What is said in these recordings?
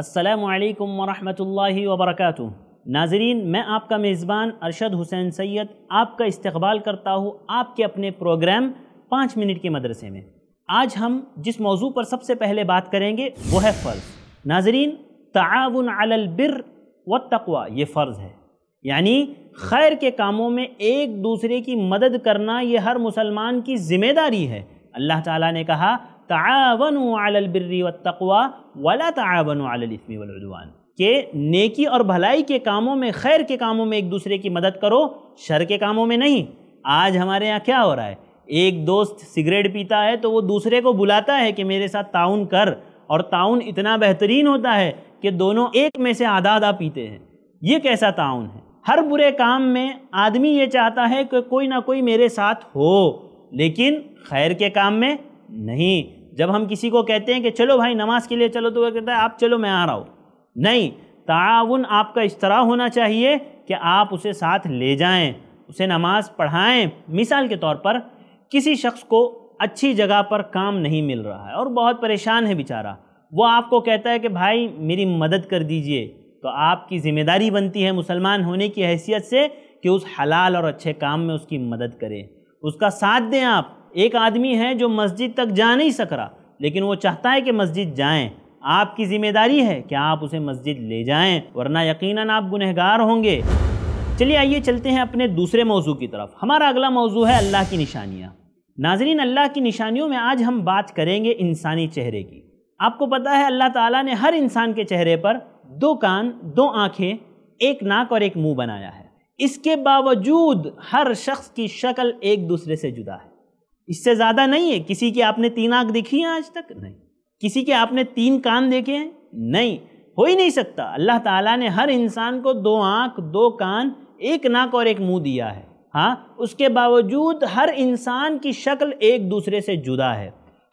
السلام علیکم ورحمۃ اللہ وبرکاتہ ناظرین میں آپ کا میزبان ارشد حسین سید آپ کا استقبال کرتا ہوں آپ کے اپنے پروگرام پانچ منٹ کے مدرسے میں آج ہم جس موضوع پر سب سے پہلے بات کریں گے وہ ہے فرض ناظرین تعاون علی و والتقوی یہ فرض ہے یعنی خیر کے کاموں میں ایک دوسرے کی مدد کرنا یہ ہر مسلمان کی ذمہ داری ہے اللہ تعالیٰ نے کہا تعاونوا علی البر والتقوی ولا تعاونوا علی الاثم والعدوان کہ نیکی اور بھلائی کے کاموں میں خیر کے کاموں میں ایک دوسرے کی مدد کرو شر کے کاموں میں نہیں آج ہمارے یہاں کیا ہو رہا ہے ایک دوست سگریٹ پیتا ہے تو وہ دوسرے کو بلاتا ہے کہ میرے ساتھ تعاون کر اور تعاون اتنا بہترین ہوتا ہے کہ دونوں ایک میں سے آدھا آدھا پیتے ہیں یہ کیسا تعاون ہے ہر برے کام میں آدمی یہ چاہتا ہے کہ کوئی نہ کوئی میرے ساتھ ہو لیکن خیر کے کام میں نہیں جب ہم کسی کو کہتے ہیں کہ چلو بھائی نماز کے لیے چلو تو وہ کہتا ہے آپ چلو میں آ رہا ہوں نہیں تعاون آپ کا اس طرح ہونا چاہیے کہ آپ اسے ساتھ لے جائیں اسے نماز پڑھائیں مثال کے طور پر کسی شخص کو اچھی جگہ پر کام نہیں مل رہا ہے اور بہت پریشان ہے بیچارہ وہ آپ کو کہتا ہے کہ بھائی میری مدد کر دیجئے تو آپ کی ذمہ داری بنتی ہے مسلمان ہونے کی حیثیت سے کہ اس حلال اور اچھے کام میں اس کی مدد کرے اس کا ساتھ دیں آپ ایک آدمی ہے جو مسجد تک جا نہیں سک رہا لیکن وہ چاہتا ہے کہ مسجد جائیں آپ کی ذمہ داری ہے کہ آپ اسے مسجد لے جائیں ورنہ یقیناً آپ گنہگار ہوں گے چلیے آئیے چلتے ہیں اپنے دوسرے موضوع کی طرف ہمارا اگلا موضوع ہے اللہ کی نشانیاں ناظرین اللہ کی نشانیوں میں آج ہم بات کریں گے انسانی چہرے کی آپ کو پتا ہے اللہ تعالیٰ نے ہر انسان کے چہرے پر دو کان دو آنکھیں ایک ناک اور ایک منہ بنایا ہے اس کے باوجود ہر شخص کی شکل ایک دوسرے سے جدا ہے اس سے زیادہ نہیں ہے کسی کی آپ نے تین آنکھ دیکھی ہیں آج تک نہیں کسی کے آپ نے تین کان دیکھے ہیں نہیں ہو ہی نہیں سکتا اللہ تعالیٰ نے ہر انسان کو دو آنکھ دو کان ایک ناک اور ایک منہ دیا ہے ہاں اس کے باوجود ہر انسان کی شکل ایک دوسرے سے جدا ہے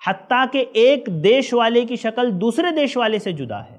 حتیٰ کہ ایک دیش والے کی شکل دوسرے دیش والے سے جدا ہے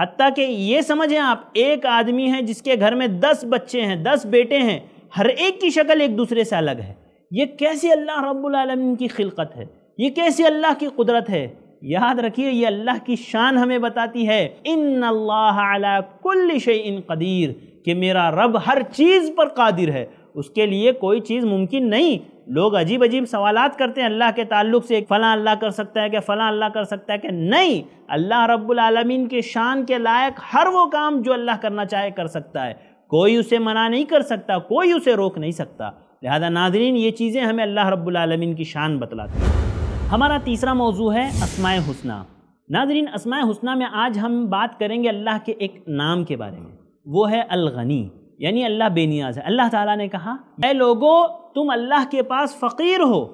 حتیٰ کہ یہ سمجھیں آپ ایک آدمی ہیں جس کے گھر میں دس بچے ہیں دس بیٹے ہیں ہر ایک کی شکل ایک دوسرے سے الگ ہے یہ کیسی اللہ رب العالمین کی خلقت ہے یہ کیسی اللہ کی قدرت ہے یاد رکھیے یہ اللہ کی شان ہمیں بتاتی ہے ان اللہ علی کل شیء قدیر کہ میرا رب ہر چیز پر قادر ہے اس کے لیے کوئی چیز ممکن نہیں لوگ عجیب عجیب سوالات کرتے ہیں اللہ کے تعلق سے فلاں اللہ کر سکتا ہے کہ فلاں اللہ کر سکتا ہے کہ نہیں اللہ رب العالمین کے شان کے لائق ہر وہ کام جو اللہ کرنا چاہے کر سکتا ہے کوئی اسے منع نہیں کر سکتا کوئی اسے روک نہیں سکتا لہذا ناظرین یہ چیزیں ہمیں اللہ رب العالمین کی شان بتلاتی ہیں ہمارا تیسرا موضوع ہے اسماء حسنہ ناظرین اسماء حسنہ میں آج ہم بات کریں گے اللہ کے ایک نام کے بارے میں وہ ہے الغنی یعنی اللہ بے نیاز ہے اللہ تعالیٰ نے کہا اے لوگو تم اللہ کے پاس فقیر ہو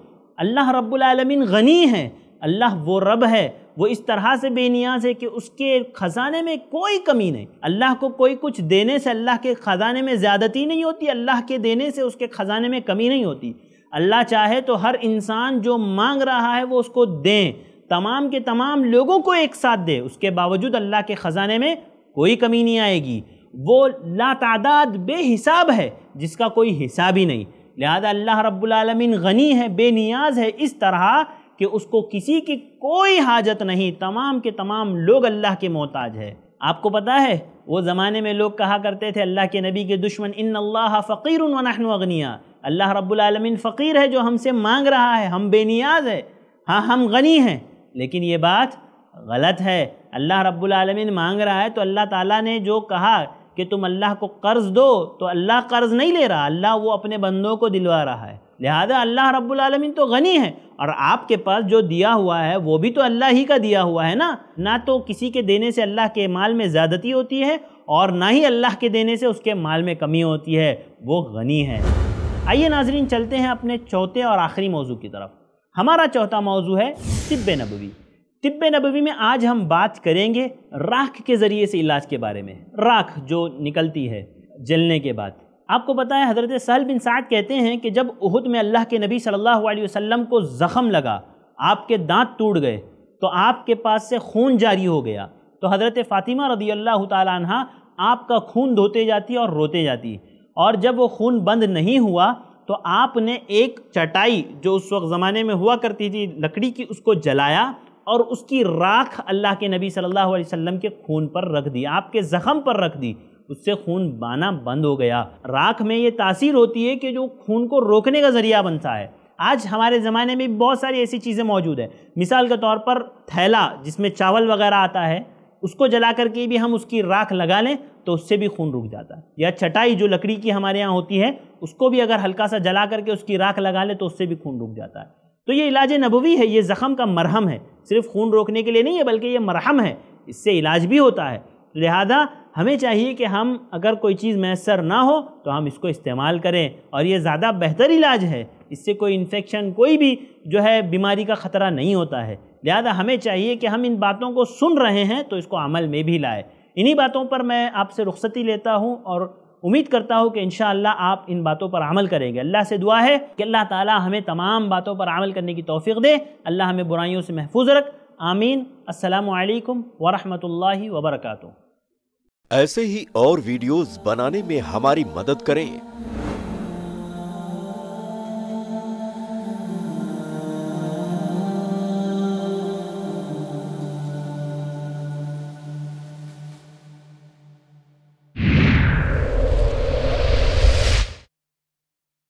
اللہ رب العالمین غنی ہے اللہ وہ رب ہے وہ اس طرح سے بے نیاز ہے کہ اس کے خزانے میں کوئی کمی نہیں اللہ کو کوئی کچھ دینے سے اللہ کے خزانے میں زیادتی نہیں ہوتی اللہ کے دینے سے اس کے خزانے میں کمی نہیں ہوتی اللہ چاہے تو ہر انسان جو مانگ رہا ہے وہ اس کو دیں تمام کے تمام لوگوں کو ایک ساتھ دے اس کے باوجود اللہ کے خزانے میں کوئی کمی نہیں آئے گی وہ لا تعداد بے حساب ہے جس کا کوئی حساب ہی نہیں لہذا اللہ رب العالمین غنی ہے بے نیاز ہے اس طرح کہ اس کو کسی کی کوئی حاجت نہیں تمام کے تمام لوگ اللہ کے محتاج ہے آپ کو پتہ ہے وہ زمانے میں لوگ کہا کرتے تھے اللہ کے نبی کے دشمن ان اللہ فقیر اغنیا اللہ رب العالمین فقیر ہے جو ہم سے مانگ رہا ہے ہم بے نیاز ہے ہاں ہم غنی ہیں لیکن یہ بات غلط ہے اللہ رب العالمین مانگ رہا ہے تو اللہ تعالیٰ نے جو کہا کہ تم اللہ کو قرض دو تو اللہ قرض نہیں لے رہا اللہ وہ اپنے بندوں کو دلوا رہا ہے لہذا اللہ رب العالمین تو غنی ہے اور آپ کے پاس جو دیا ہوا ہے وہ بھی تو اللہ ہی کا دیا ہوا ہے نا نہ تو کسی کے دینے سے اللہ کے مال میں زیادتی ہوتی ہے اور نہ ہی اللہ کے دینے سے اس کے مال میں کمی ہوتی ہے وہ غنی ہے آئیے ناظرین چلتے ہیں اپنے چوتھے اور آخری موضوع کی طرف ہمارا چوتھا موضوع ہے طب نبوی طب نبوی میں آج ہم بات کریں گے راکھ کے ذریعے سے علاج کے بارے میں راکھ جو نکلتی ہے جلنے کے بعد آپ کو ہے حضرت سہل بن سعد کہتے ہیں کہ جب احد میں اللہ کے نبی صلی اللہ علیہ وسلم کو زخم لگا آپ کے دانت ٹوٹ گئے تو آپ کے پاس سے خون جاری ہو گیا تو حضرت فاطمہ رضی اللہ تعالیٰ عنہ آپ کا خون دھوتے جاتی اور روتے جاتی اور جب وہ خون بند نہیں ہوا تو آپ نے ایک چٹائی جو اس وقت زمانے میں ہوا کرتی تھی لکڑی کی اس کو جلایا اور اس کی راکھ اللہ کے نبی صلی اللہ علیہ وسلم کے خون پر رکھ دی آپ کے زخم پر رکھ دی اس سے خون بانا بند ہو گیا راکھ میں یہ تاثیر ہوتی ہے کہ جو خون کو روکنے کا ذریعہ بنتا ہے آج ہمارے زمانے میں بہت ساری ایسی چیزیں موجود ہیں مثال کے طور پر تھیلا جس میں چاول وغیرہ آتا ہے اس کو جلا کر کے بھی ہم اس کی راکھ لگا لیں تو اس سے بھی خون رک جاتا ہے یا چٹائی جو لکڑی کی ہمارے یہاں ہوتی ہے اس کو بھی اگر ہلکا سا جلا کر کے اس کی راکھ لگا لیں تو اس سے بھی خون رک جاتا ہے تو یہ علاج نبوی ہے یہ زخم کا مرحم ہے صرف خون روکنے کے لیے نہیں ہے بلکہ یہ مرحم ہے اس سے علاج بھی ہوتا ہے لہذا ہمیں چاہیے کہ ہم اگر کوئی چیز میسر نہ ہو تو ہم اس کو استعمال کریں اور یہ زیادہ بہتر علاج ہے اس سے کوئی انفیکشن کوئی بھی جو ہے بیماری کا خطرہ نہیں ہوتا ہے لہذا ہمیں چاہیے کہ ہم ان باتوں کو سن رہے ہیں تو اس کو عمل میں بھی لائے انہی باتوں پر میں آپ سے رخصتی لیتا ہوں اور امید کرتا ہوں کہ انشاءاللہ آپ ان باتوں پر عمل کریں گے اللہ سے دعا ہے کہ اللہ تعالی ہمیں تمام باتوں پر عمل کرنے کی توفیق دے اللہ ہمیں برائیوں سے محفوظ رکھ آمین السلام علیکم ورحمۃ اللہ وبرکاتہ ایسے ہی اور ویڈیوز بنانے میں ہماری مدد کریں